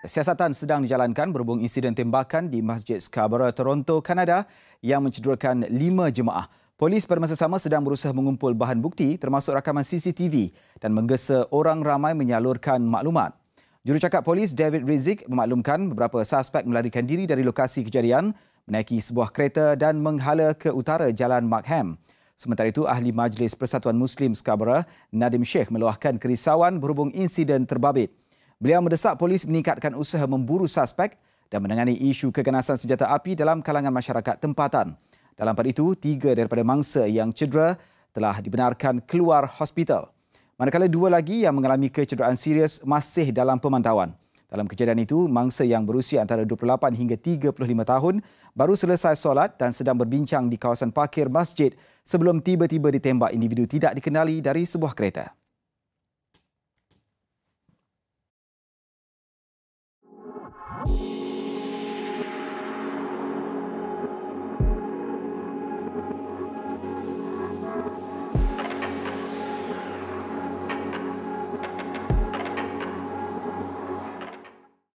Siasatan sedang dijalankan berhubung insiden tembakan di Masjid Scarborough, Toronto, Kanada yang mencederakan lima jemaah. Polis pada masa sama sedang berusaha mengumpul bahan bukti termasuk rakaman CCTV dan menggesa orang ramai menyalurkan maklumat. Jurucakap polis David Rizik memaklumkan beberapa suspek melarikan diri dari lokasi kejadian menaiki sebuah kereta dan menghala ke utara Jalan Markham. Sementara itu, Ahli Majlis Persatuan Muslim Scarborough, Nadim Sheikh meluahkan kerisauan berhubung insiden terbabit. Beliau mendesak polis meningkatkan usaha memburu suspek dan menangani isu keganasan senjata api dalam kalangan masyarakat tempatan. Dalam pada itu, tiga daripada mangsa yang cedera telah dibenarkan keluar hospital. Manakala dua lagi yang mengalami kecederaan serius masih dalam pemantauan. Dalam kejadian itu, mangsa yang berusia antara 28 hingga 35 tahun baru selesai solat dan sedang berbincang di kawasan parkir masjid sebelum tiba-tiba ditembak individu tidak dikenali dari sebuah kereta. you